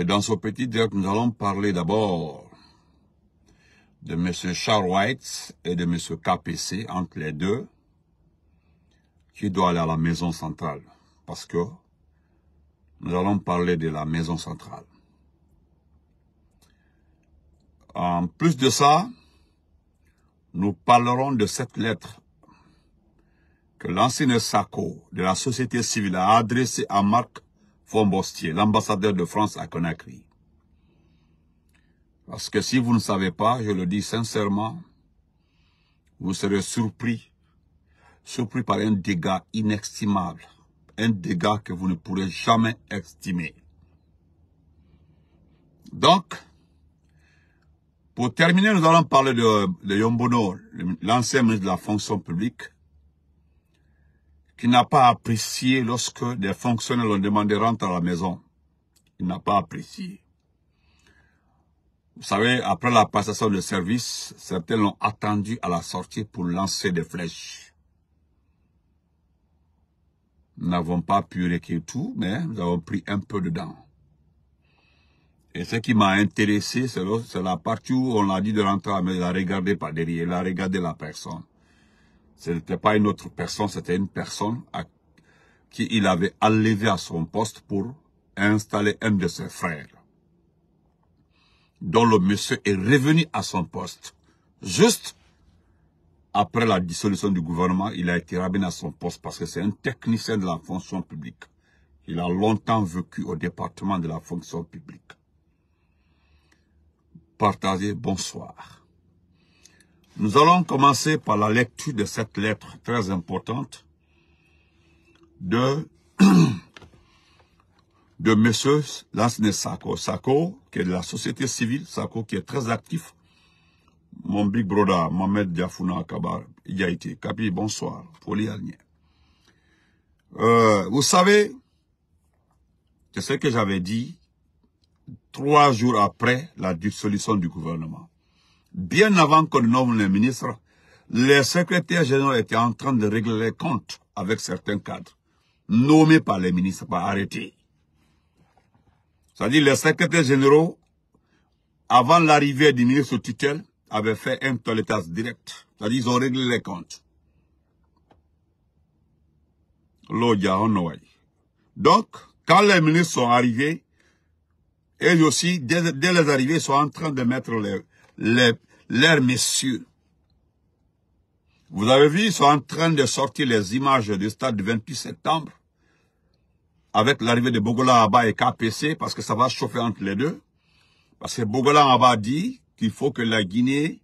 Mais dans ce petit direct, nous allons parler d'abord de M. Charles White et de M. KPC entre les deux, qui doit aller à la maison centrale, parce que nous allons parler de la maison centrale. En plus de ça, nous parlerons de cette lettre que l'ancien SACO de la société civile a adressée à Marc Bostier, l'ambassadeur de France à Conakry. Parce que si vous ne savez pas, je le dis sincèrement, vous serez surpris, surpris par un dégât inestimable, un dégât que vous ne pourrez jamais estimer. Donc, pour terminer, nous allons parler de, de Yombono, l'ancien ministre de la fonction publique, il n'a pas apprécié lorsque des fonctionnaires l'ont demandé de rentrer à la maison. Il n'a pas apprécié. Vous savez, après la passation de service, certains l'ont attendu à la sortie pour lancer des flèches. Nous n'avons pas pu récupérer tout, mais nous avons pris un peu dedans. Et ce qui m'a intéressé, c'est la partie où on a dit de rentrer, mais il a regardé par derrière, il a regardé la personne. Ce n'était pas une autre personne, c'était une personne à qui il avait enlevé à son poste pour installer un de ses frères, dont le monsieur est revenu à son poste. Juste après la dissolution du gouvernement, il a été ramené à son poste parce que c'est un technicien de la fonction publique. Il a longtemps vécu au département de la fonction publique. Partagez, bonsoir. Nous allons commencer par la lecture de cette lettre très importante de, de M. lasne Sako. Sako, qui est de la société civile, Sako qui est très actif. Mon big brother, Mohamed Diafouna Kabar, il a été. bonsoir. Folie euh, Vous savez, c'est ce que j'avais dit trois jours après la dissolution du gouvernement bien avant qu'on nomme les ministres, les secrétaires généraux étaient en train de régler les comptes avec certains cadres, nommés par les ministres, par arrêté. C'est-à-dire les secrétaires généraux, avant l'arrivée du ministre tutelle, avaient fait un toilettage direct. C'est-à-dire ils ont réglé les comptes. Donc, quand les ministres sont arrivés, eux aussi, dès, les arrivées, sont en train de mettre les, l'air messieurs. Vous avez vu, ils sont en train de sortir les images du stade du 28 septembre avec l'arrivée de Bogola Abba et KPC parce que ça va chauffer entre les deux. Parce que Bogola Abba dit qu'il faut que la Guinée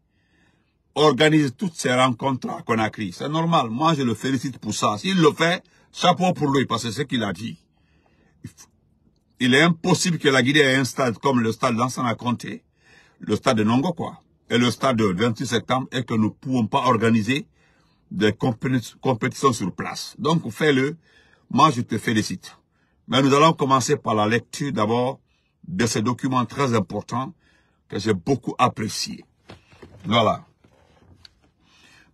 organise toutes ces rencontres à Conakry. C'est normal. Moi, je le félicite pour ça. S'il le fait, chapeau pour lui parce que c'est ce qu'il a dit. Il est impossible que la Guinée ait un stade comme le stade d'Ansana Conté le stade de Nongo, quoi, et le stade de 26 septembre, et que nous ne pouvons pas organiser des compétitions sur place. Donc, fais-le. Moi, je te félicite. Mais nous allons commencer par la lecture d'abord de ces documents très importants que j'ai beaucoup apprécié. Voilà.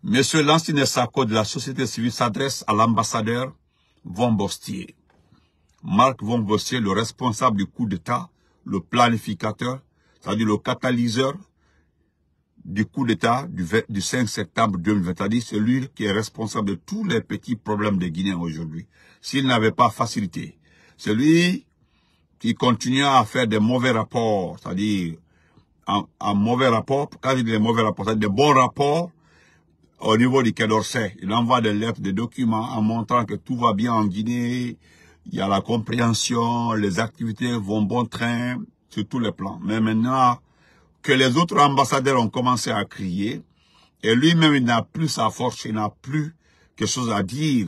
Monsieur Lancine Sacco de la société civile s'adresse à l'ambassadeur Von Bostier. Marc Von Bostier, le responsable du coup d'État, le planificateur c'est-à-dire le catalyseur du coup d'État du, 5 septembre 2020, c'est-à-dire celui qui est responsable de tous les petits problèmes de Guinée aujourd'hui. S'il n'avait pas facilité, celui qui continue à faire des mauvais rapports, c'est-à-dire un, mauvais rapport, quand il des mauvais rapports, c'est-à-dire des bons rapports au niveau du Quai d'Orsay. Il envoie des lettres, des documents en montrant que tout va bien en Guinée, il y a la compréhension, les activités vont bon train, sur tous les plans. Mais maintenant que les autres ambassadeurs ont commencé à crier, et lui-même il n'a plus sa force, il n'a plus quelque chose à dire,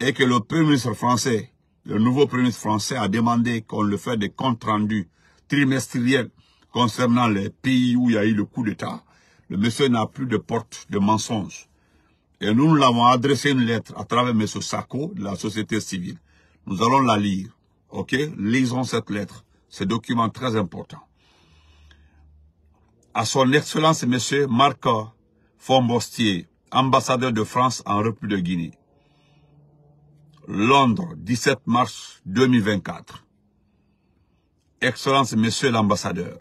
et que le premier ministre français, le nouveau premier ministre français a demandé qu'on le fasse des comptes rendus trimestriels concernant les pays où il y a eu le coup d'État, le monsieur n'a plus de porte de mensonge. Et nous, nous l'avons adressé une lettre à travers M. Sacco de la société civile. Nous allons la lire. OK Lisons cette lettre ce document très important. À son Excellence Monsieur Marco Fombostier, ambassadeur de France en République de Guinée. Londres, 17 mars 2024. Excellence Monsieur l'ambassadeur.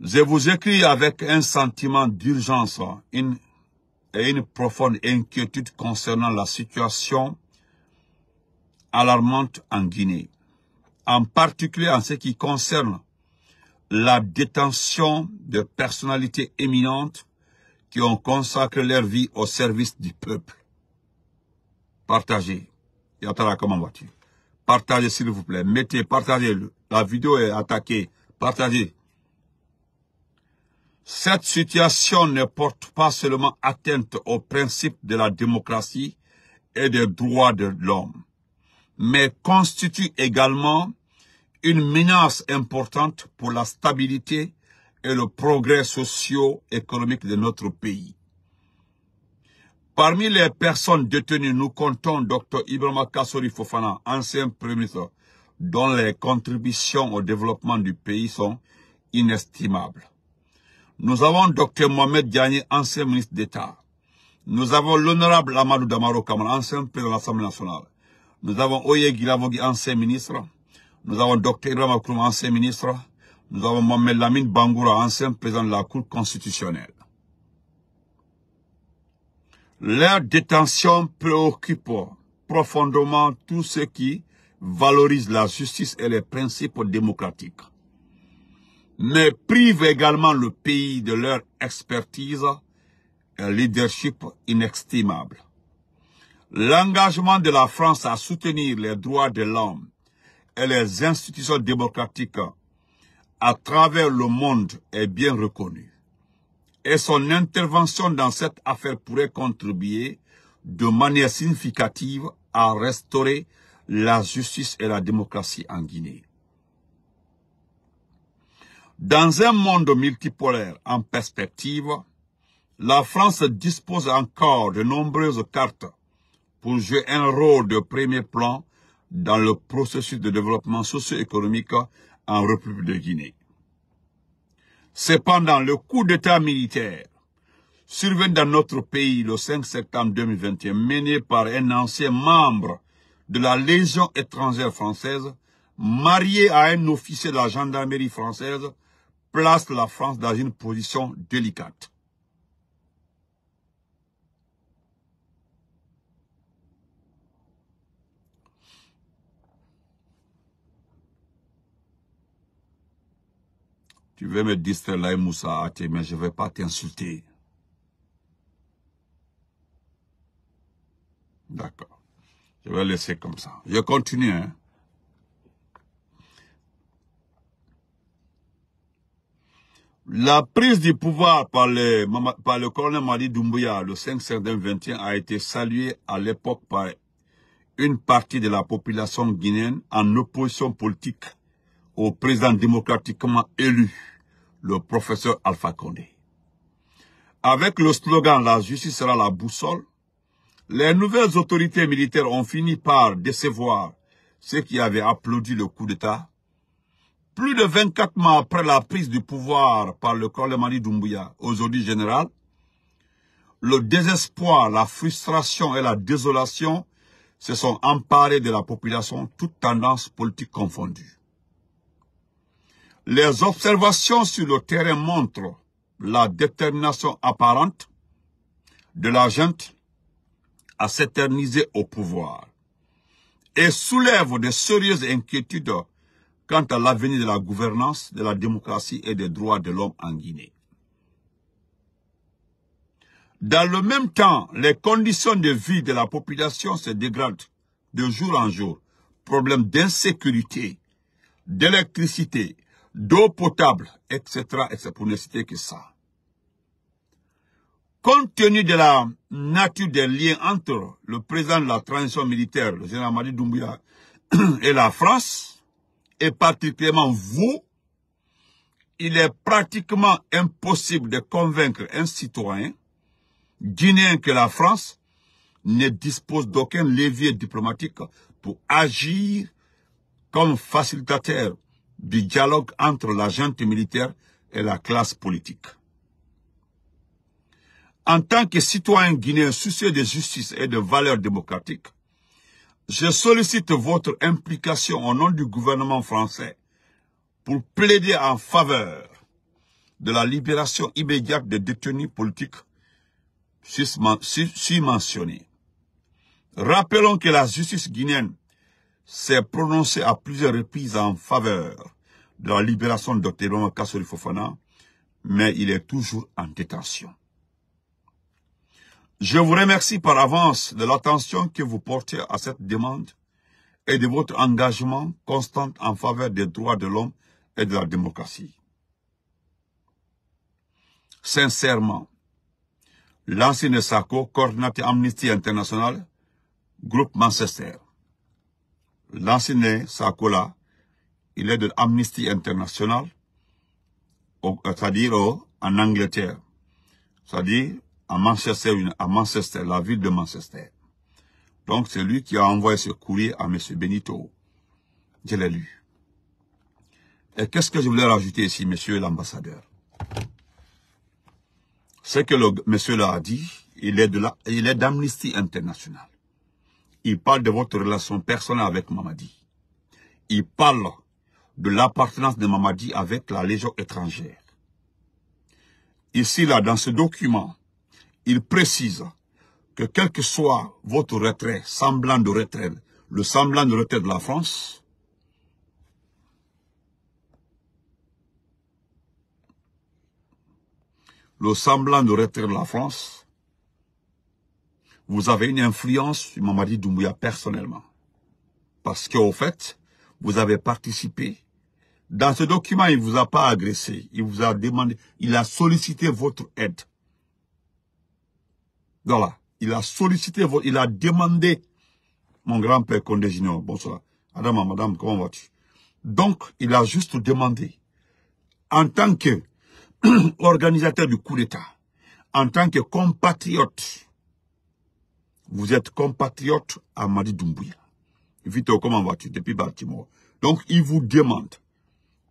Je vous écris avec un sentiment d'urgence hein, et une profonde inquiétude concernant la situation alarmante en Guinée, en particulier en ce qui concerne la détention de personnalités éminentes qui ont consacré leur vie au service du peuple. Partagez. Yatara, comment vas-tu Partagez s'il vous plaît. Mettez, partagez. La vidéo est attaquée. Partagez. Cette situation ne porte pas seulement atteinte aux principes de la démocratie et des droits de l'homme mais constitue également une menace importante pour la stabilité et le progrès socio-économique de notre pays. Parmi les personnes détenues, nous comptons Dr. Ibrahim Kassori Fofana, ancien Premier ministre, dont les contributions au développement du pays sont inestimables. Nous avons Dr. Mohamed Diagne, ancien ministre d'État. Nous avons l'honorable Amadou Damaro Kamara, ancien président de l'Assemblée nationale. Nous avons Oye Gilavogui, ancien ministre. Nous avons Dr. Ibrahim Akroum, ancien ministre. Nous avons Mohamed Lamine Bangoura, ancien président de la Cour constitutionnelle. Leur détention préoccupe profondément tous ceux qui valorisent la justice et les principes démocratiques, mais privent également le pays de leur expertise et leadership inestimable. L'engagement de la France à soutenir les droits de l'homme et les institutions démocratiques à travers le monde est bien reconnu. Et son intervention dans cette affaire pourrait contribuer de manière significative à restaurer la justice et la démocratie en Guinée. Dans un monde multipolaire en perspective, la France dispose encore de nombreuses cartes pour jouer un rôle de premier plan dans le processus de développement socio-économique en République de Guinée. Cependant, le coup d'État militaire survenu dans notre pays le 5 septembre 2021, mené par un ancien membre de la Légion étrangère française, marié à un officier de la gendarmerie française, place la France dans une position délicate. Tu veux me distraire Moussa, mais je ne vais pas t'insulter. D'accord. Je vais laisser comme ça. Je continue. Hein? La prise du pouvoir par le, le colonel Mali Doumbouya le 5 septembre 21 a été saluée à l'époque par une partie de la population guinéenne en opposition politique au président démocratiquement élu, le professeur Alpha Condé. Avec le slogan « La justice sera la boussole », les nouvelles autorités militaires ont fini par décevoir ceux qui avaient applaudi le coup d'État. Plus de 24 mois après la prise du pouvoir par le colonel Mali Doumbouya, aujourd'hui général, le désespoir, la frustration et la désolation se sont emparés de la population, toutes tendances politiques confondues. Les observations sur le terrain montrent la détermination apparente de la gente à s'éterniser au pouvoir et soulèvent de sérieuses inquiétudes quant à l'avenir de la gouvernance, de la démocratie et des droits de l'homme en Guinée. Dans le même temps, les conditions de vie de la population se dégradent de jour en jour. Problèmes d'insécurité, d'électricité, d'eau potable, etc., etc., pour ne citer que ça. Compte tenu de la nature des liens entre le président de la transition militaire, le général Madi Doumbouya, et la France, et particulièrement vous, il est pratiquement impossible de convaincre un citoyen guinéen que la France ne dispose d'aucun levier diplomatique pour agir comme facilitateur du dialogue entre la junte militaire et la classe politique. En tant que citoyen guinéen soucieux de justice et de valeurs démocratiques, je sollicite votre implication au nom du gouvernement français pour plaider en faveur de la libération immédiate des détenus politiques si mentionnés. Rappelons que la justice guinéenne s'est prononcée à plusieurs reprises en faveur de la libération de Dr. Kassori Fofana, mais il est toujours en détention. Je vous remercie par avance de l'attention que vous portez à cette demande et de votre engagement constant en faveur des droits de l'homme et de la démocratie. Sincèrement, l'ancien SACO, coordinateur Amnesty International, groupe Manchester. saco SACOLA il est de Amnesty International, euh, c'est-à-dire en Angleterre, c'est-à-dire à Manchester, à Manchester, la ville de Manchester. Donc c'est lui qui a envoyé ce courrier à M. Benito. Je l'ai lu. Et qu'est-ce que je voulais rajouter ici, monsieur l'ambassadeur Ce que le monsieur l'a dit, il est de il est d'Amnesty International. Il parle de votre relation personnelle avec Mamadi. Il parle de l'appartenance de Mamadi avec la Légion étrangère. Ici, là, dans ce document, il précise que quel que soit votre retrait, semblant de retrait, le semblant de retrait de la France, le semblant de retrait de la France, vous avez une influence sur Mamadi Doumbouya personnellement. Parce qu'au fait, vous avez participé dans ce document, il ne vous a pas agressé. Il vous a demandé, il a sollicité votre aide. Voilà. Il a sollicité votre, il a demandé mon grand-père Condé Junior. Bonsoir. Madame, madame, comment vas-tu? Donc, il a juste demandé, en tant que du coup d'État, en tant que compatriote, vous êtes compatriote à Madi Doumbouya. Vite, comment vas-tu depuis Baltimore Donc, il vous demande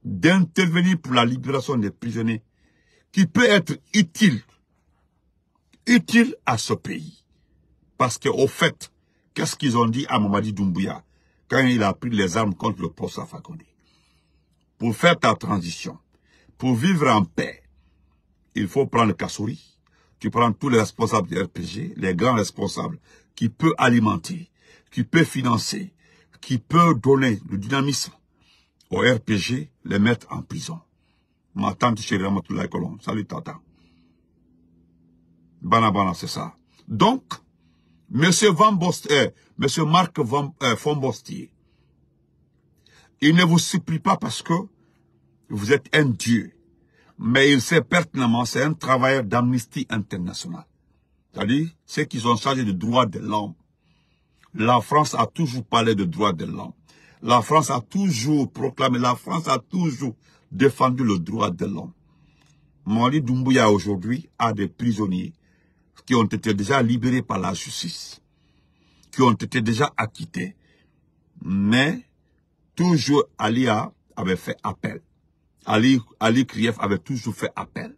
d'intervenir pour la libération des prisonniers qui peut être utile, utile à ce pays. Parce qu'au fait, qu'est-ce qu'ils ont dit à Mamadi Doumbouya quand il a pris les armes contre le à Fakonde Pour faire ta transition, pour vivre en paix, il faut prendre Kassouri, tu prends tous les responsables du RPG, les grands responsables, qui peut alimenter, qui peut financer, qui peut donner le dynamisme au RPG, les mettre en prison. Ma tante chérie la salut tata. Bana bana, c'est ça. Donc, Monsieur Van eh, Monsieur Marc Van, eh, il ne vous supplie pas parce que vous êtes un dieu. Mais il sait pertinemment, c'est un travailleur d'amnistie International. C'est-à-dire, ceux qui sont chargés de droits de l'homme. La France a toujours parlé de droits de l'homme. La France a toujours proclamé, la France a toujours défendu le droit de l'homme. Mali Doumbouya aujourd'hui a des prisonniers qui ont été déjà libérés par la justice, qui ont été déjà acquittés. Mais toujours Ali avait fait appel. Ali, Ali avait toujours fait appel.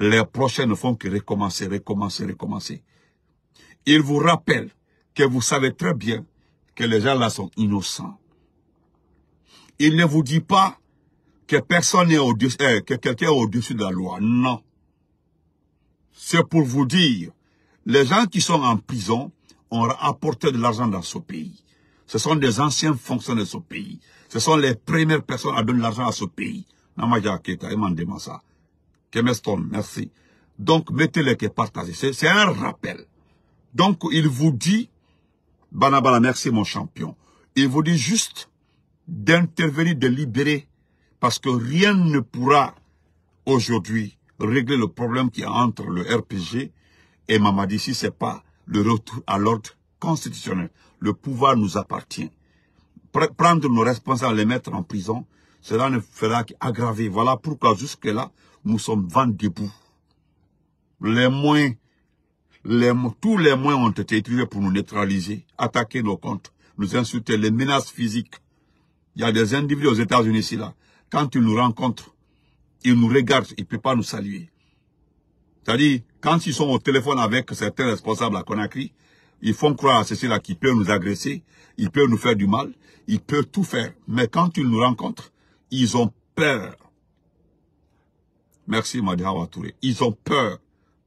Les prochains ne font que recommencer, recommencer, recommencer. Il vous rappelle que vous savez très bien que les gens là sont innocents. Il ne vous dit pas que personne au euh, que quelqu'un est au-dessus de la loi. Non. C'est pour vous dire, les gens qui sont en prison ont apporté de l'argent dans ce pays. Ce sont des anciens fonctionnaires de ce pays. Ce sont les premières personnes à donner de l'argent à ce pays. Keta, ça. merci. Donc, mettez le que partagez. C'est un rappel. Donc, il vous dit Banabala, merci mon champion. Il vous dit juste d'intervenir, de libérer, parce que rien ne pourra aujourd'hui régler le problème qui est entre le RPG et Mamadi si ce n'est pas le retour à l'ordre constitutionnel. Le pouvoir nous appartient. Prendre nos responsables, les mettre en prison, cela ne fera qu'aggraver. Voilà pourquoi jusque-là, nous sommes vent debout. Les moins tous les moyens ont été utilisés pour nous neutraliser, attaquer nos comptes, nous insulter, les menaces physiques. Il y a des individus aux États-Unis ici, là. Quand ils nous rencontrent, ils nous regardent, ils ne peuvent pas nous saluer. C'est-à-dire, quand ils sont au téléphone avec certains responsables à Conakry, ils font croire à ceux-là qu'ils peuvent nous agresser, ils peuvent nous faire du mal, ils peuvent tout faire. Mais quand ils nous rencontrent, ils ont peur. Merci Madi Touré. Ils ont peur.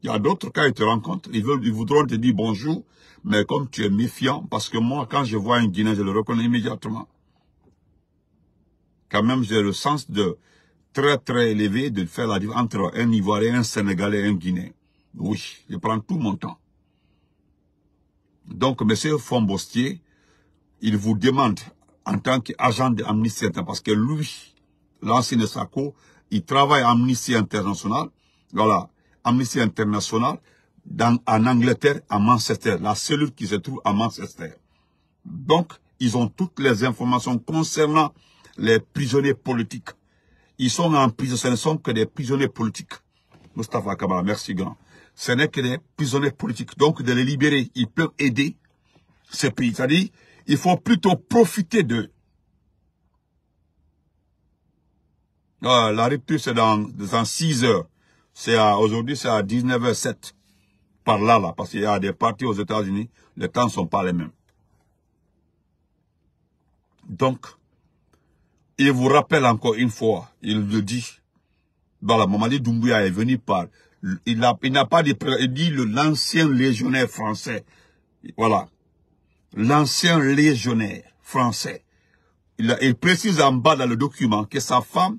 Il y a d'autres cas, ils te rencontrent, ils, voudront te dire bonjour, mais comme tu es méfiant, parce que moi, quand je vois un Guinéen, je le reconnais immédiatement. Quand même, j'ai le sens de très, très élevé de faire la différence entre un Ivoirien, un Sénégalais et un Guinéen. Oui, je prends tout mon temps. Donc, monsieur Fombostier, il vous demande, en tant qu'agent d'Amnesty International, parce que lui, l'ancien SACO, il travaille à Amnesty International, voilà, Amnesty International dans, en Angleterre, à Manchester, la cellule qui se trouve à Manchester. Donc, ils ont toutes les informations concernant les prisonniers politiques. Ils sont en prison, ce ne sont que des prisonniers politiques. Mustafa Kabala, merci grand. Ce n'est que des prisonniers politiques. Donc, de les libérer, ils peuvent aider ces pays. C'est-à-dire, il faut plutôt profiter d'eux. Ah, la rupture, c'est dans, dans 6 heures c'est à, aujourd'hui, c'est à 19h07. Par là, là. Parce qu'il y a des parties aux États-Unis, les temps ne sont pas les mêmes. Donc, il vous rappelle encore une fois, il le dit. Voilà, Mamadi Doumbouya est venu par... Il n'a pas dit, il l'ancien légionnaire français. Voilà. L'ancien légionnaire français. Il, il précise en bas dans le document que sa femme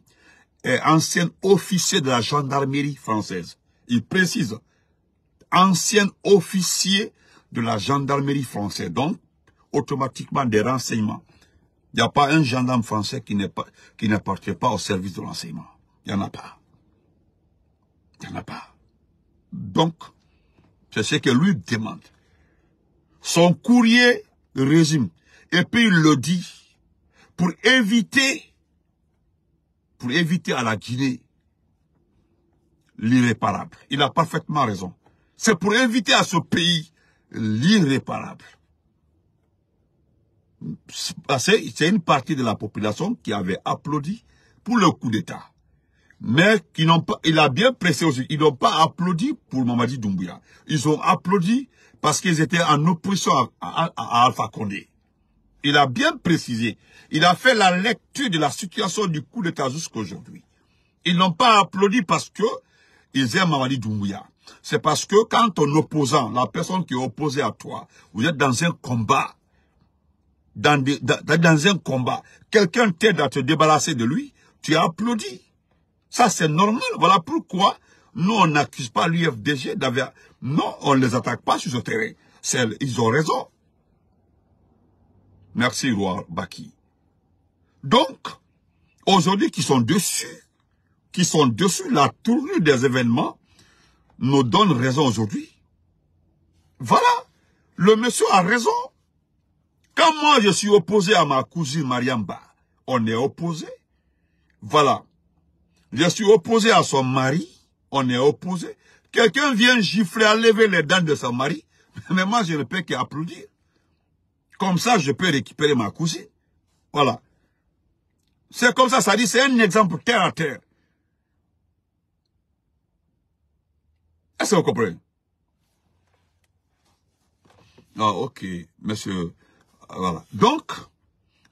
ancien officier de la gendarmerie française. Il précise, ancien officier de la gendarmerie française. Donc, automatiquement, des renseignements. Il n'y a pas un gendarme français qui n'appartient pas, pas au service de renseignement. Il n'y en a pas. Il n'y en a pas. Donc, c'est ce que lui demande. Son courrier résume. Et puis il le dit pour éviter pour éviter à la Guinée l'irréparable. Il a parfaitement raison. C'est pour éviter à ce pays l'irréparable. Ah, c'est une partie de la population qui avait applaudi pour le coup d'État. Mais qui n'ont pas, il a bien pressé aussi, ils n'ont pas applaudi pour Mamadi Doumbouya. Ils ont applaudi parce qu'ils étaient en opposition à Alpha Condé il a bien précisé, il a fait la lecture de la situation du coup d'État jusqu'à aujourd'hui. Ils n'ont pas applaudi parce que ils aiment Mamadi Doumbouya. C'est parce que quand ton opposant, la personne qui est opposée à toi, vous êtes dans un combat, dans, dans, dans un combat, quelqu'un t'aide à te débarrasser de lui, tu applaudis. Ça, c'est normal. Voilà pourquoi nous, on n'accuse pas l'UFDG d'avoir... Non, on ne les attaque pas sur ce terrain. Ils ont raison. Merci, Roi Baki. Donc, aujourd'hui, qui sont dessus, qui sont dessus, la tournure des événements nous donne raison aujourd'hui. Voilà. Le monsieur a raison. Quand moi, je suis opposé à ma cousine Mariamba, on est opposé. Voilà. Je suis opposé à son mari, on est opposé. Quelqu'un vient gifler à les dents de son mari, mais moi, je ne peux qu'applaudir. Comme ça, je peux récupérer ma cousine. Voilà. C'est comme ça, ça dit, c'est un exemple terre à terre. Est-ce que vous comprenez Ah, ok, monsieur. Ah, voilà. Donc,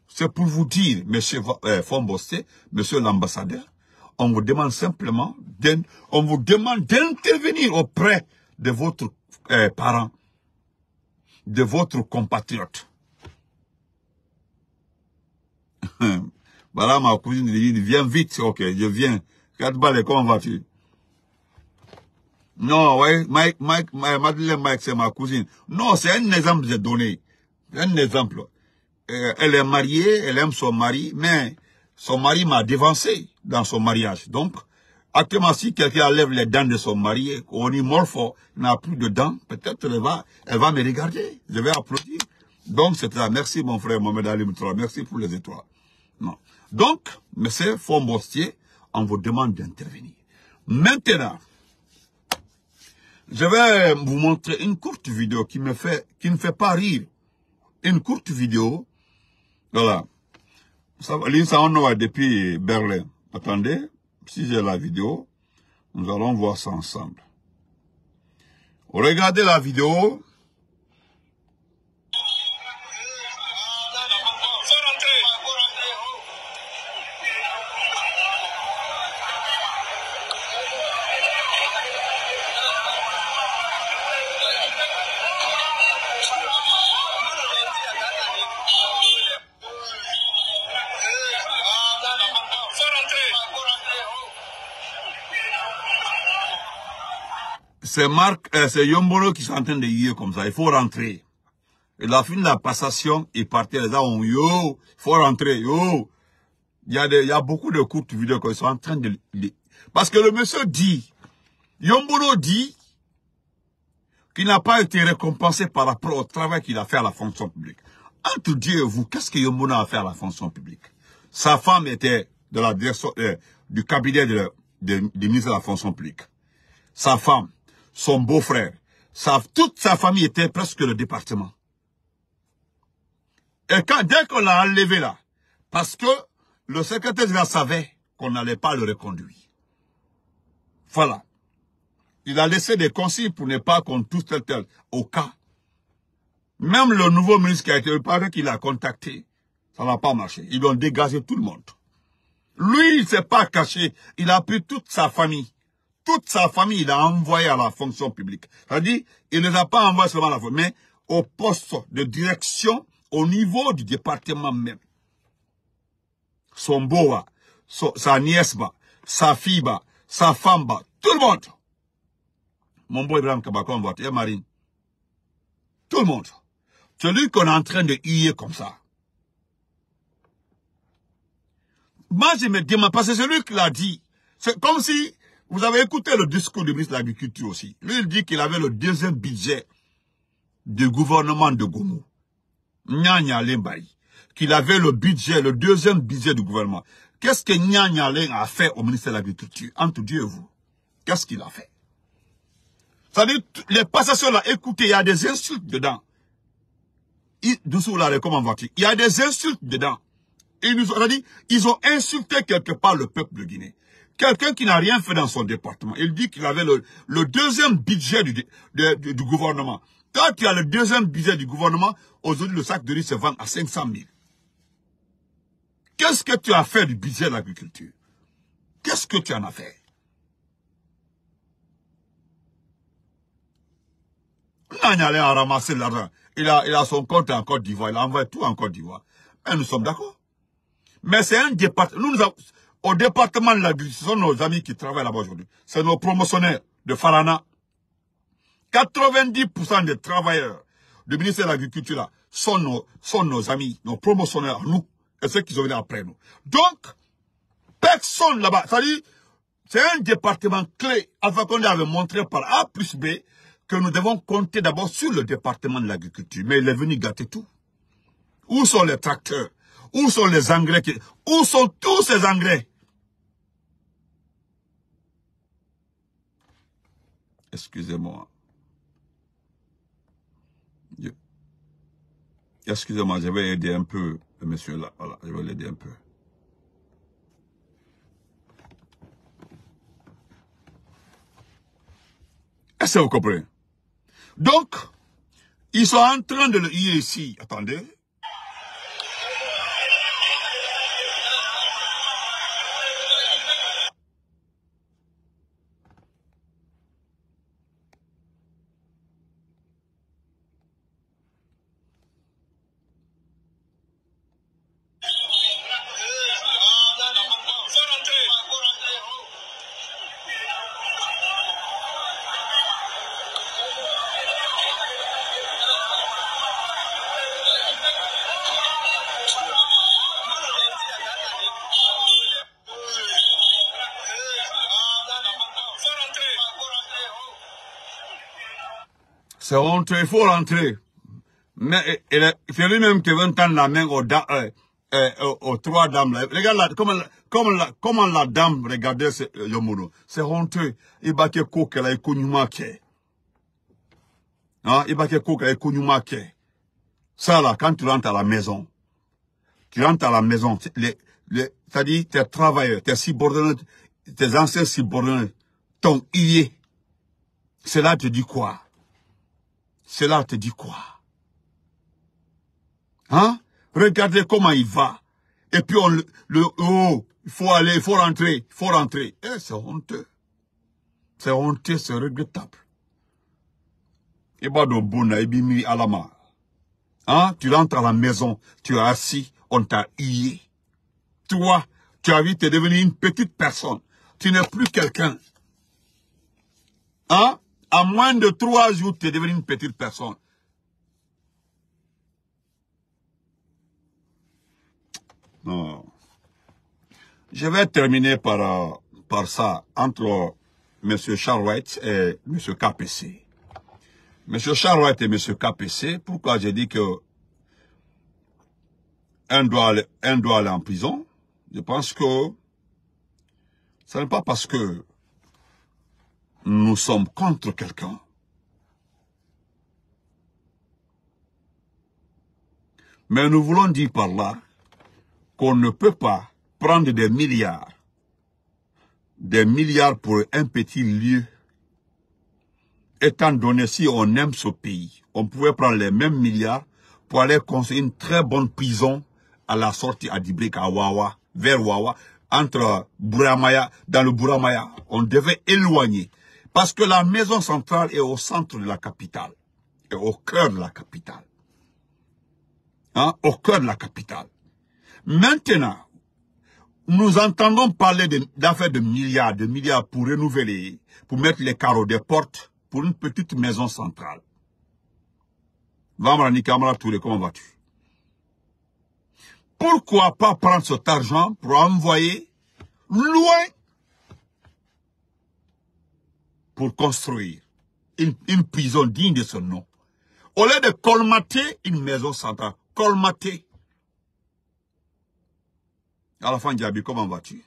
c'est pour vous dire, monsieur Fombosté, euh, monsieur l'ambassadeur, on vous demande simplement, on vous demande d'intervenir auprès de votre euh, parent, de votre compatriote. Hmm. voilà ma cousine lui viens vite, ok, je viens. Quatre balles, comment vas-tu? Non, ouais, Mike, Mike, Mike Madeleine Mike, c'est ma cousine. Non, c'est un exemple que j'ai donné. Un exemple. Euh, elle est mariée, elle aime son mari, mais son mari m'a dévancé dans son mariage. Donc, actuellement, si quelqu'un enlève les dents de son mari, on morpho n'a plus de dents, peut-être elle va, elle va me regarder. Je vais applaudir. Donc, c'est ça. Merci, mon frère Mohamed Ali Moutra. Merci pour les étoiles. Non. Donc, monsieur Fombostier, on vous demande d'intervenir. Maintenant, je vais vous montrer une courte vidéo qui me fait, qui ne fait pas rire. Une courte vidéo. Voilà. Ça, Lisa depuis Berlin. Attendez, si j'ai la vidéo, nous allons voir ça ensemble. Regardez la vidéo. c'est Marc, euh, c'est Yombolo qui sont en train de aller comme ça. Il faut rentrer. Et la fin de la passation, il partaient, les gens ont yo, il faut rentrer, yo. Il y, a il y beaucoup de courtes vidéos qu'ils sont en train de, Parce que le monsieur dit, Yombolo dit, qu'il n'a pas été récompensé par rapport au travail qu'il a fait à la fonction publique. Entre Dieu vous, qu'est-ce que Yombolo a fait à la fonction publique Sa femme était de la, euh, du cabinet de, de, de, ministre de la fonction publique. Sa femme, son beau-frère, toute sa famille était presque le département. Et quand, dès qu'on l'a enlevé là, parce que le secrétaire général savait qu'on n'allait pas le reconduire. Voilà. Il a laissé des consignes pour ne pas qu'on touche tel tel, au cas. Même le nouveau ministre qui a été, il qu'il a contacté, ça n'a pas marché. Ils ont dégagé tout le monde. Lui, il ne s'est pas caché. Il a pris toute sa famille toute sa famille, il a envoyé à la fonction publique. C'est-à-dire, il ne les pas envoyés seulement à la fonction, mais au poste de direction, au niveau du département même. Son beau sa nièce sa fille sa femme tout le monde. Mon beau Ibrahim Kabakon hein, Marine. Tout le monde. Celui qu'on est en train de huer comme ça. Moi, je me demande, parce que celui qui l'a dit, c'est comme si vous avez écouté le discours du ministre de l'Agriculture aussi. Lui, il dit qu'il avait le deuxième budget du gouvernement de Gomu, Qu'il avait le budget, le deuxième budget du gouvernement. Qu'est-ce que Nya a fait au ministère de l'Agriculture Entre Dieu et vous. Qu'est-ce qu'il a fait Ça dit les passations là, écouté. il y a des insultes dedans. Il, dessous là, comment va Il y a des insultes dedans. Ils nous ont dit, ils ont insulté quelque part le peuple de Guinée. Quelqu'un qui n'a rien fait dans son département. Il dit qu'il avait le, deuxième budget du, gouvernement. Quand tu as le deuxième budget du gouvernement, aujourd'hui le sac de riz se vend à 500 000. Qu'est-ce que tu as fait du budget de l'agriculture Qu'est-ce que tu en as fait allait a ramasser l'argent. Il a, il a son compte en Côte d'Ivoire. Il a envoyé tout en Côte d'Ivoire. Mais nous sommes d'accord. Mais c'est un département. Nous, nous avons, au département de l'agriculture, ce sont nos amis qui travaillent là-bas aujourd'hui. C'est nos promotionnaires de Farana. 90% des travailleurs du ministère de l'Agriculture là sont nos, amis, nos promotionnaires, nous, et ceux qui sont venus après nous. Donc, personne là-bas, à c'est un département clé, Alpha qu'on avait montré par A plus B, que nous devons compter d'abord sur le département de l'agriculture. Mais il est venu gâter tout. Où sont les tracteurs Où sont les engrais Où sont tous ces engrais Excusez-moi. Excusez-moi, je vais aider un peu le monsieur là. Voilà, je vais l'aider un peu. Est-ce que vous comprenez Donc, ils sont en train de le... y ici, attendez, c'est honteux, il faut rentrer. Mais c'est lui-même qui veut tendre la main aux, euh, euh, trois dames. Là. Regarde là, comment, comment, la, comment la dame regardait ce euh, C'est honteux. Il bat que coque là, connu cognumake. Hein? Il bat que elle connu il Ça là, quand tu rentres à la maison, tu rentres à la maison, les, les, c'est-à-dire tes travailleurs, tes subordonnés, tes anciens subordonnés, ton là Cela te dit quoi cela te dit quoi Hein Regardez comment il va. Et puis on le, oh, il faut aller, il faut rentrer, il faut rentrer. Eh, c'est honteux. C'est honteux, c'est regrettable. Et ibimi alama. Hein? Tu rentres à la maison, tu es assis, on t'a hué. Toi, tu as vite es devenu une petite personne. Tu n'es plus quelqu'un. Hein? En moins de trois jours, tu es devenu une petite personne. Non. Je vais terminer par, euh, par ça, entre euh, M. Charles et M. KPC. M. Charles et M. KPC, pourquoi j'ai dit que un doit, doit aller en prison Je pense que ce n'est pas parce que nous sommes contre quelqu'un, mais nous voulons dire par là qu'on ne peut pas prendre des milliards, des milliards pour un petit lieu, étant donné si on aime ce pays, on pouvait prendre les mêmes milliards pour aller construire une très bonne prison à la sortie à Dibrik, à Wawa, vers Wawa, entre Buramaya, dans le Buramaya. On devait éloigner parce que la maison centrale est au centre de la capitale. Et au cœur de la capitale. Hein? Au cœur de la capitale. Maintenant, nous entendons parler d'affaires de, milliards, de milliards pour renouveler, pour mettre les carreaux des portes pour une petite maison centrale. Vamrani Kamara Touré, comment vas-tu Pourquoi pas prendre cet argent pour envoyer loin pour construire une, prison digne de ce nom. Au lieu de colmater une maison centrale, colmater. À la fin, Diaby, comment vas-tu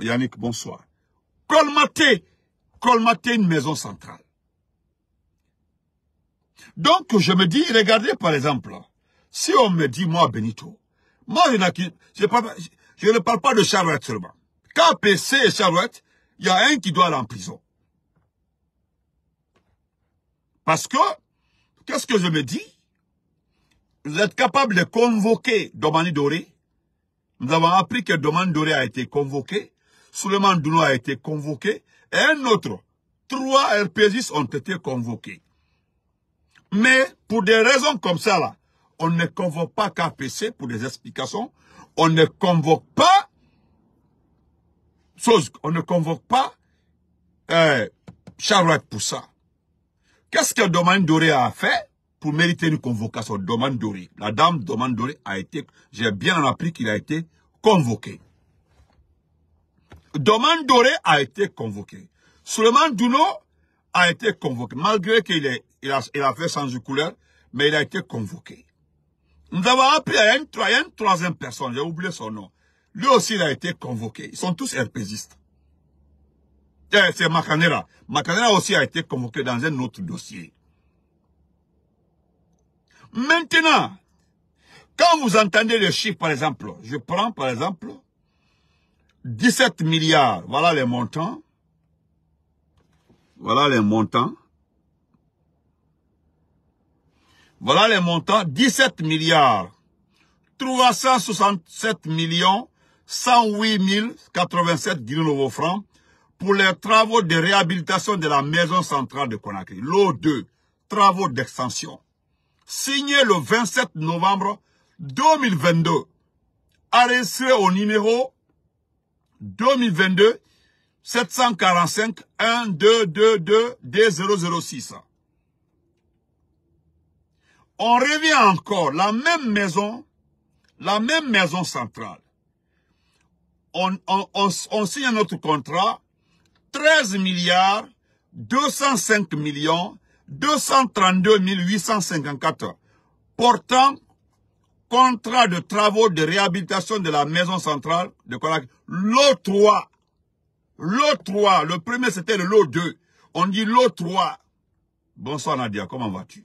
Yannick, bonsoir. Colmater, colmater une maison centrale. Donc, je me dis, regardez par exemple, si on me dit, moi, Benito, moi, je, ne parle pas de Charlotte seulement. KPC et Charlotte, il y a un qui doit aller en prison. Parce que, qu'est-ce que je me dis Vous êtes capable de convoquer Domani Doré. Nous avons appris que Domani Doré a été convoqué. Suleiman Dounou a été convoqué. Et un autre. Trois RPS ont été convoqués. Mais pour des raisons comme ça, on ne convoque pas KPC pour des explications. On ne convoque pas on ne convoque pas euh, Charlotte pour ça. Qu'est-ce que Domandoré Doré a fait pour mériter une convocation demande Doré La dame Domane Doré a été, j'ai bien appris qu'il a été convoqué. Domandoré Doré a été convoqué. Souleymane Duno a été convoqué, malgré qu'il il a, il a, fait sans couleur, mais il a été convoqué. Nous avons appris à une, troisième personne, j'ai oublié son nom. Lui aussi, il a été convoqué. Ils sont tous herpésistes c'est Makanera. Makanera aussi a été convoqué dans un autre dossier. Maintenant, quand vous entendez le chiffre, par exemple, je prends par exemple 17 milliards, voilà les montants. Voilà les montants. Voilà les montants, 17 milliards, 367 millions, 108 087 francs, pour les travaux de réhabilitation de la maison centrale de Conakry. Lot 2, travaux d'extension. Signé le 27 novembre 2022. Arrêté au numéro 2022 745 1222 D006. On revient encore, la même maison, la même maison centrale. On, on, on, on signe notre contrat 13 milliards 205 millions 232 854, portant contrat de travaux de réhabilitation de la maison centrale de Colac. lo 3, lo 3, le premier c'était le lot 2, on dit lo 3. Bonsoir Nadia, comment vas-tu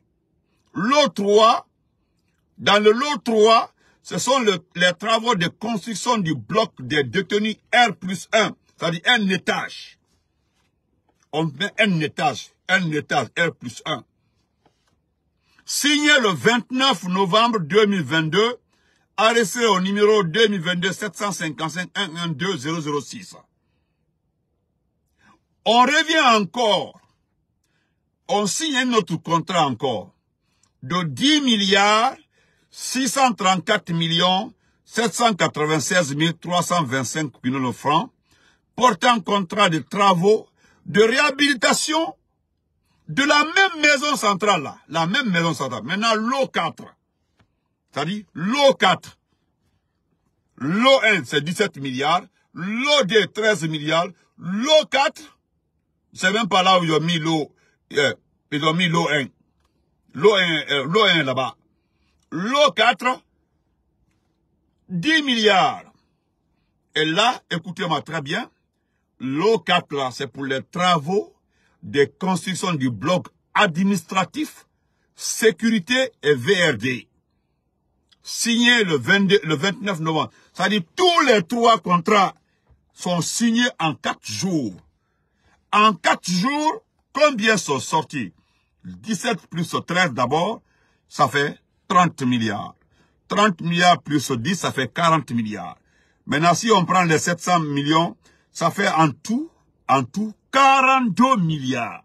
lo 3, dans le lot 3, ce sont les travaux de construction du bloc des détenus R plus 1, c'est-à-dire un étage on met un étage, un étage, R plus 1. Signé le 29 novembre 2022, arrêté au numéro 2022 755 112 006. On revient encore, on signe un autre contrat encore, de 10 milliards 634 millions 796 325 millions de francs, portant contrat de travaux de réhabilitation de la même maison centrale là, la même maison centrale, maintenant l'eau 4, c'est-à-dire l'eau 4, l'eau 1 c'est 17 milliards, l'eau 2 13 milliards, l'eau 4, c'est même pas là où ils ont mis l'eau, euh, ils ont mis l'eau 1, l'eau 1, euh, l'eau 1 là-bas, l'eau 4, 10 milliards, et là, écoutez-moi très bien, L'O4 là, c'est pour les travaux de construction du bloc administratif, sécurité et VRD. Signé le, le 29 novembre. C'est-à-dire tous les trois contrats sont signés en quatre jours. En quatre jours, combien sont sortis 17 plus 13 d'abord, ça fait 30 milliards. 30 milliards plus 10, ça fait 40 milliards. Maintenant, si on prend les 700 millions, ça fait en tout, en tout, 42 milliards.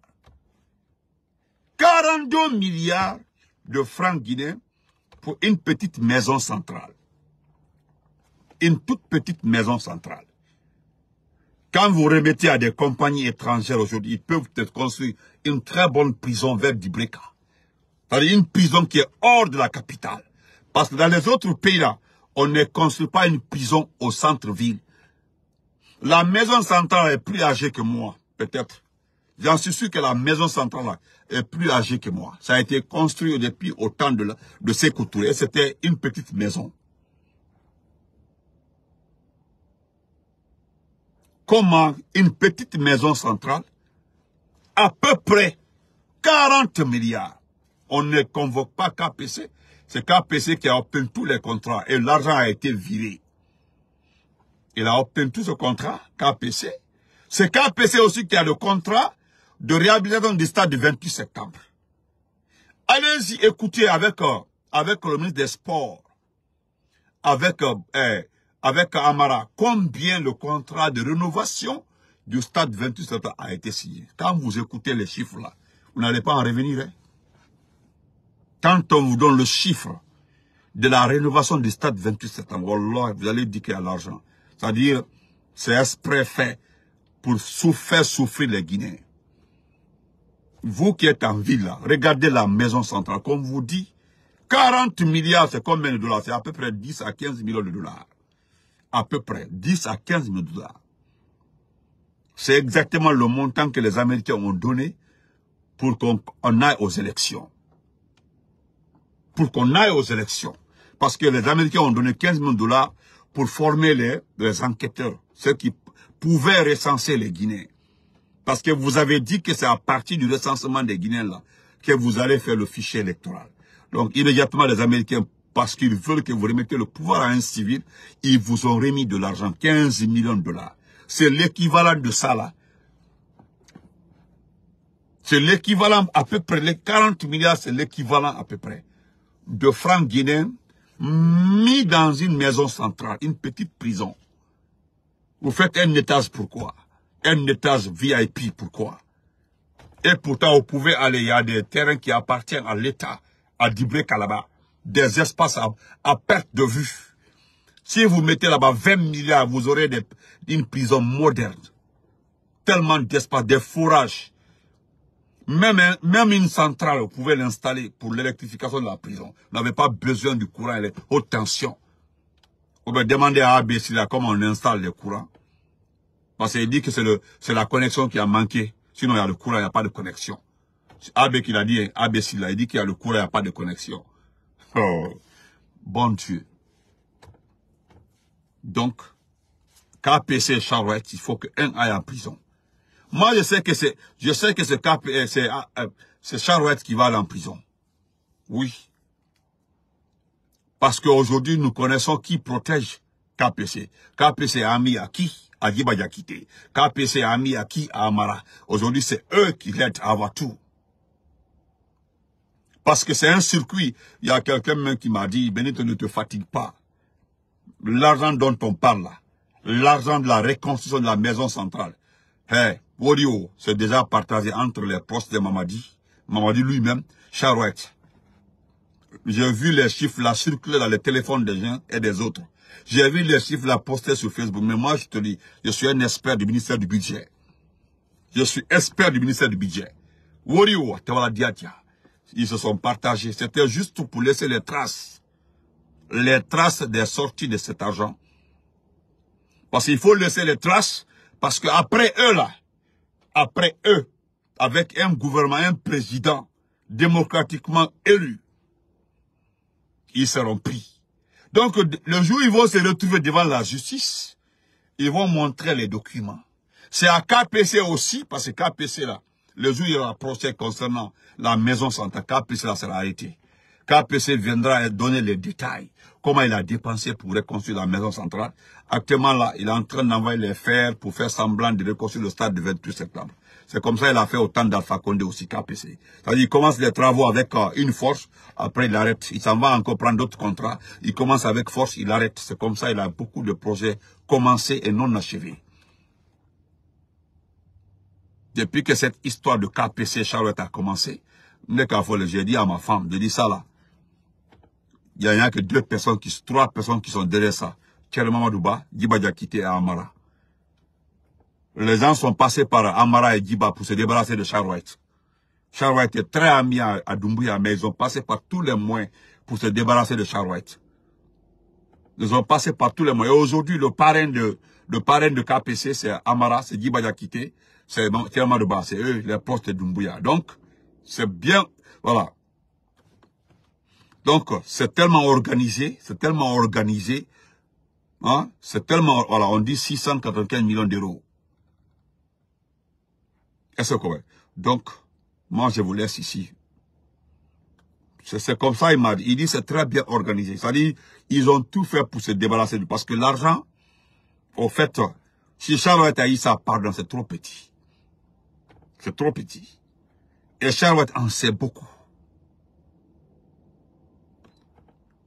42 milliards de francs guinéens pour une petite maison centrale. Une toute petite maison centrale. Quand vous remettez à des compagnies étrangères aujourd'hui, ils peuvent peut-être construire une très bonne prison vers Dibreka. C'est-à-dire une prison qui est hors de la capitale. Parce que dans les autres pays là, on ne construit pas une prison au centre-ville. La maison centrale est plus âgée que moi, peut-être. J'en suis sûr que la maison centrale est plus âgée que moi. Ça a été construit depuis autant de, la, de ces C'était une petite maison. Comment une petite maison centrale, à peu près 40 milliards, on ne convoque pas KPC. C'est KPC qui a obtenu tous les contrats et l'argent a été viré. Il a obtenu ce contrat, KPC. C'est KPC aussi qui a le contrat de réhabilitation du stade du 28 septembre. Allez-y écouter avec, euh, avec le ministre des Sports, euh, eh, avec, Amara, combien le contrat de rénovation du stade 28 septembre a été signé. Quand vous écoutez les chiffres là, vous n'allez pas en revenir. Hein. Quand on vous donne le chiffre de la rénovation du stade 28 septembre, là, vous allez dire qu'il y a l'argent. C'est-à-dire, c'est exprès fait pour faire souffrir les Guinéens. Vous qui êtes en ville, regardez la maison centrale, comme vous dit, 40 milliards, c'est combien de dollars C'est à peu près 10 à 15 millions de dollars. À peu près 10 à 15 millions de dollars. C'est exactement le montant que les Américains ont donné pour qu'on aille aux élections. Pour qu'on aille aux élections. Parce que les Américains ont donné 15 millions de dollars pour former les, enquêteurs, ceux qui pouvaient recenser les Guinéens. Parce que vous avez dit que c'est à partir du recensement des Guinéens là que vous allez faire le fichier électoral. Donc immédiatement les Américains, parce qu'ils veulent que vous remettez le pouvoir à un civil, ils vous ont remis de l'argent, 15 millions de dollars. C'est l'équivalent de ça là. C'est l'équivalent à peu près, les 40 milliards, c'est l'équivalent à peu près de francs guinéens mis dans une maison centrale, une petite prison. Vous faites un étage pourquoi Un étage VIP pourquoi Et pourtant, vous pouvez aller, il y a des terrains qui appartiennent à l'État, à Dibré Kalaba, des espaces à, perte de vue. Si vous mettez là-bas 20 milliards, vous aurez une prison moderne. Tellement d'espace, des forages, même, même une centrale pouvait l'installer pour l'électrification de la prison. N'avait pas besoin du courant électrique, haute tension. On peut demander à ABC là comment on installe le courant. Parce qu'il dit que c'est le, c'est la connexion qui a manqué. Sinon, il y a le courant, il n'y a pas de connexion. AB l'a dit, hein. ABC là, il dit qu'il y a le courant, il n'y a pas de connexion. Oh. bon Dieu. Donc, KPC Charlotte, il faut que qu'un aille en prison. Moi, je sais que c'est, je sais que euh, c'est euh, euh, c'est, c'est Charouette qui va aller en prison. Oui. Parce qu'aujourd'hui, nous connaissons qui protège KPC. KPC a mis à qui? À Gibadjakite. KPC a mis à qui? À Amara. Aujourd'hui, c'est eux qui l'aident à avoir tout. Parce que c'est un circuit. Il y a quelqu'un même qui m'a dit, Benito, ne te fatigue pas. L'argent dont on parle là, l'argent de la reconstruction de la maison centrale, hey, Wario s'est déjà partagé entre les postes de Mamadi, Mamadi lui-même, Charouette. J'ai vu les chiffres là circuler dans les téléphones des gens et des autres. J'ai vu les chiffres là poster sur Facebook. Mais moi, je te dis, je suis un expert du ministère du budget. Je suis expert du ministère du budget. Wario, Ils se sont partagés. C'était juste pour laisser les traces. Les traces des sorties de cet argent. Parce qu'il faut laisser les traces. Parce qu'après eux là, après eux avec un gouvernement, un président démocratiquement élu, ils seront pris. Donc, le jour où ils vont se retrouver devant la justice, ils vont montrer les documents. C'est à KPC aussi, parce que KPC là, le jour où il y aura procès concernant la maison Santa, KPC là sera arrêté. KPC viendra donner les détails. Comment il a dépensé pour reconstruire la maison centrale. Actuellement, là, il est en train d'envoyer les fers pour faire semblant de reconstruire le stade du 28 septembre. C'est comme ça qu'il a fait autant d'Alpha Condé aussi KPC. C'est-à-dire commence les travaux avec euh, une force, après il arrête. Il s'en va encore prendre d'autres contrats. Il commence avec force, il arrête. C'est comme ça qu'il a beaucoup de projets commencés et non achevés. Depuis que cette histoire de KPC Charlotte a commencé, j'ai dit à ma femme de dis ça là. Il n'y a, que deux personnes, qui, trois personnes qui sont derrière ça. Thierry Mamadouba, Djiba Diakité et Amara. Les gens sont passés par Amara et Djiba pour se débarrasser de Charouette. Charouette est très ami à, Dumbuya, mais ils ont passé par tous les moyens pour se débarrasser de Charouette. Ils ont passé par tous les moyens. Et aujourd'hui, le parrain de, parrain de KPC, c'est Amara, c'est Djiba Diakité, c'est Thierry Mamadouba, c'est eux, les postes de Dumbuya. Donc, c'est bien, voilà. Donc, c'est tellement organisé, c'est tellement organisé, hein, c'est tellement, voilà, on dit 695 millions d'euros. Est-ce correct Donc, moi, je vous laisse ici. C'est comme ça, il m'a dit. Il dit, c'est très bien organisé. C'est-à-dire, ils ont tout fait pour se débarrasser. Parce que l'argent, au fait, si Charlotte ça, pardon, c'est trop petit. C'est trop petit. Et Charlotte en sait beaucoup.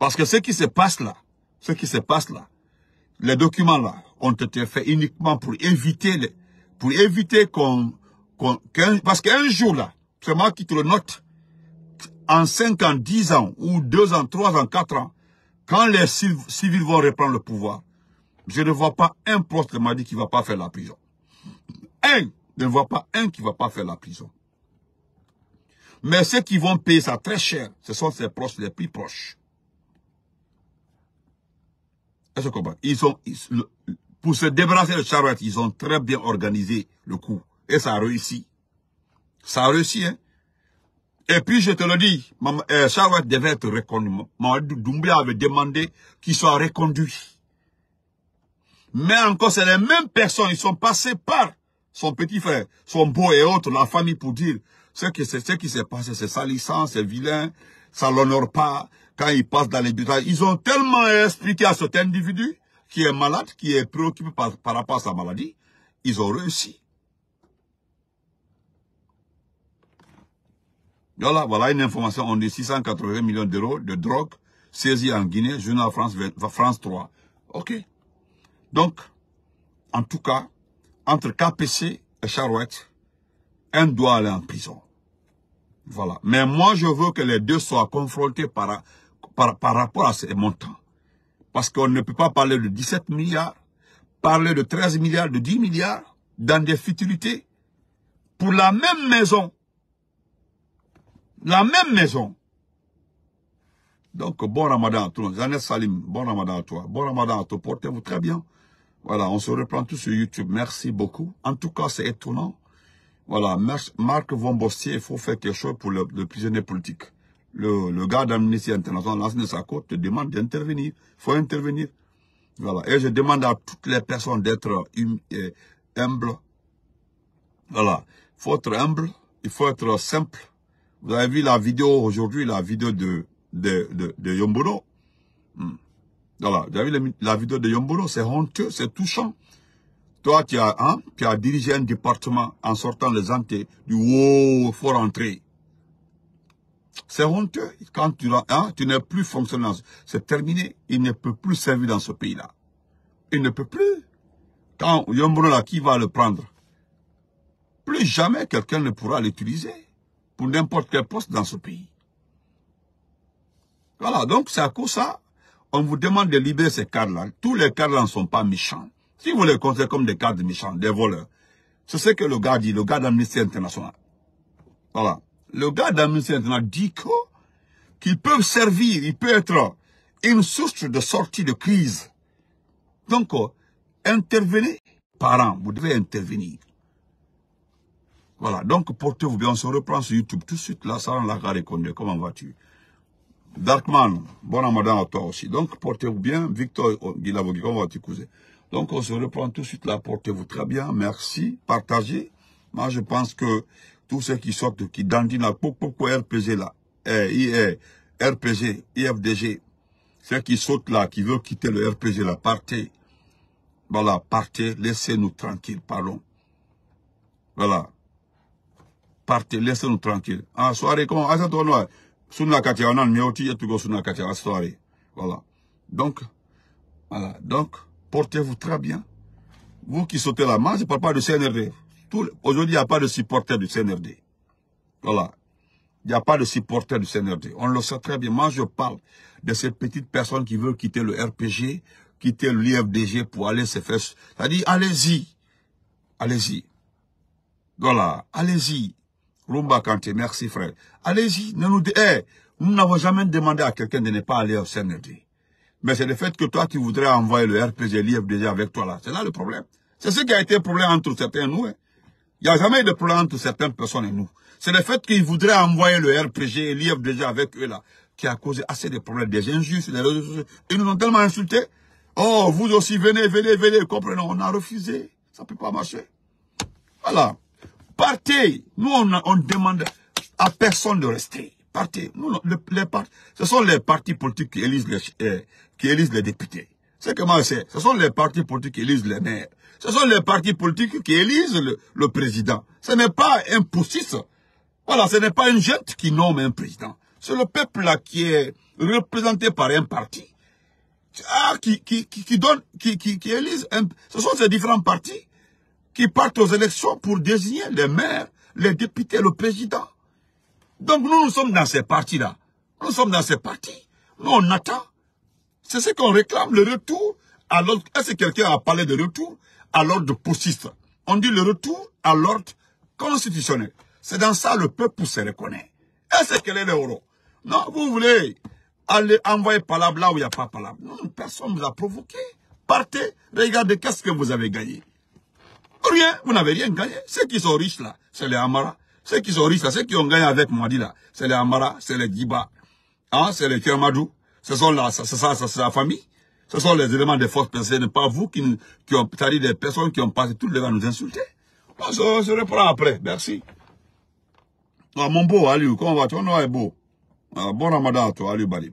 Parce que ce qui se passe là, ce qui se passe là, les documents là ont été faits uniquement pour éviter les, pour éviter qu'on, parce qu'un jour là, c'est moi qui te le note, en 5 ans, 10 ans, ou 2 ans, 3 ans, 4 ans, quand les civils vont reprendre le pouvoir, je ne vois pas un proche de dit qui va pas faire la prison. Un, je ne vois pas un qui ne va pas faire la prison. Mais ceux qui vont payer ça très cher, ce sont ses proches les plus proches. Ils pour se débarrasser de Charouette, ils ont très bien organisé le coup. Et ça a réussi. Ça a réussi, hein. Et puis, je te le dis, euh, Charouette devait être reconduit. Mamadou avait demandé qu'il soit reconduit. Mais encore, c'est les mêmes personnes, ils sont passés par son petit frère, son beau et autres, la famille pour dire ce qui, ce qui s'est passé, c'est salissant, c'est vilain, ça l'honore pas, quand ils passent dans les bureaux, ils ont tellement expliqué à cet individu qui est malade, qui est préoccupé par, rapport à sa maladie, ils ont réussi. Voilà, voilà une information. On dit 680 millions d'euros de drogue saisie en Guinée, Journal France, France 3. OK. Donc, en tout cas, entre KPC et Charouette, un doit aller en prison. Voilà. Mais moi, je veux que les deux soient confrontés par, par, par rapport à ces montants. Parce qu'on ne peut pas parler de 17 milliards, parler de 13 milliards, de 10 milliards dans des futilités pour la même maison. La même maison. Donc, bon ramadan à monde. Salim, bon ramadan à toi. Bon ramadan à toi. Portez-vous très bien. Voilà, on se reprend tous sur YouTube. Merci beaucoup. En tout cas, c'est étonnant. Voilà, Marc Von Bostier, il faut faire quelque chose pour le prisonnier politique le, le gars d'Amnesty International, sa Sako, te demande d'intervenir. Il faut intervenir. Voilà. Et je demande à toutes les personnes d'être hum, euh, humbles. Voilà. Il faut être humble, il faut être simple. Vous avez vu la vidéo aujourd'hui, la vidéo de, de, de, Yomboro. Hum. Voilà. Vous avez vu la vidéo de Yomboro, c'est honteux, c'est touchant. Toi, hein, tu as, dirigé un département en sortant les antés du « wow, faut rentrer ». C'est honteux. Quand hein, tu, n'es plus fonctionnant, c'est terminé. Il ne peut plus servir dans ce pays-là. Il ne peut plus. Quand Yombro là, qui va le prendre Plus jamais quelqu'un ne pourra l'utiliser pour n'importe quel poste dans ce pays. Voilà, donc c'est à cause ça, on vous demande de libérer ces cadres-là. Tous les cadres-là ne sont pas méchants. Si vous les considérez comme des cadres méchants, des voleurs, c'est ce que le gars dit, le gars d'Amnesty International. Voilà le gars d'Amnesty International dit qu'ils peuvent servir, il peut être une source de sortie de crise. Donc, intervenez, parents, vous devez intervenir. Voilà, donc portez-vous bien, on se reprend sur YouTube tout de suite, là, ça la gare comment vas-tu Darkman, bon amour à toi aussi. Donc, portez-vous bien, Victor oh, Guilavogui, comment vas-tu, cousin Donc, on se reprend tout de suite, là, portez-vous très bien, merci, partagez. Moi, je pense que tous ceux qui sortent, qui dandinent là, pourquoi RPG là, eh, e, RPG, IFDG, ceux qui sautent là, qui veulent quitter le RPG là, partez. Voilà, partez, laissez-nous tranquilles, parlons. Voilà. Partez, laissez-nous tranquilles. Ah, soirée, comment À cette heure Katia, on a le mieux, tu es toujours Katia, à soirée. Voilà. Donc, voilà. Donc, portez-vous très bien. Vous qui sautez là, moi, je ne parle pas de CNRD. Aujourd'hui, il n'y a pas de supporter du CNRD. Voilà. Il n'y a pas de supporter du CNRD. On le sait très bien. Moi, je parle de ces petites personnes qui veulent quitter le RPG, quitter l'IFDG pour aller se faire... C'est-à-dire, allez-y. Allez-y. Voilà. Allez-y. Rumba Kanté, merci frère. Allez-y. Eh, nous, n'avons jamais demandé à quelqu'un de ne pas aller au CNRD. Mais c'est le fait que toi, tu voudrais envoyer le RPG, l'IFDG avec toi là. C'est là le problème. C'est ce qui a été le problème entre certains nous. Hein. Il n'y a jamais de problème entre certaines personnes et nous. C'est le fait qu'ils voudraient envoyer le RPG, l'IFDG avec eux là, qui a causé assez de problèmes, des injustes, Ils nous ont tellement insultés. Oh, vous aussi, venez, venez, venez, comprenez. On a refusé. Ça ne peut pas marcher. Voilà. Partez. Nous, on, ne demande à personne de rester. Partez. ce sont les partis politiques qui élisent eh, qui élisent les députés. C'est comment c'est Ce sont les partis politiques qui élisent les maires. Ce sont les partis politiques qui élisent le, président. Ce n'est pas un poussiste. Voilà, ce n'est pas une gente qui nomme un président. C'est le peuple là qui est représenté par un parti. Ah, qui, qui, qui, donne, qui, qui, qui élise un... Ce sont ces différents partis qui partent aux élections pour désigner les maires, les députés, le président. Donc nous, nous sommes dans ces partis-là. Nous sommes dans ces partis. Nous, on attend. C'est ce qu'on réclame, le retour à l'ordre. Est-ce que quelqu'un a parlé de retour à l'ordre postiste On dit le retour à l'ordre constitutionnel. C'est dans ça le peuple se reconnaît. Est-ce qu'elle est l'euro Non, vous voulez aller envoyer palabre là où il n'y a pas palabre. Non, personne ne vous a provoqué. Partez, regardez qu'est-ce que vous avez gagné. Rien, vous n'avez rien gagné. Ceux qui sont riches là, c'est les Amara. Ceux qui sont riches là, ceux qui ont gagné avec Mwadi là, c'est les Amara, c'est les Giba, ah, c'est les Kermadou, ce sont là, c'est ça, c'est la famille. Ce sont les éléments des forces personnelles, pas vous qui, qui ont, c'est-à-dire des personnes qui ont passé tout le temps à nous insulter. On se, reprend après. Merci. Ah, mon beau, Aliou, comment va tu On est beau. Ah, bon ramadan, toi, Aliou Bali.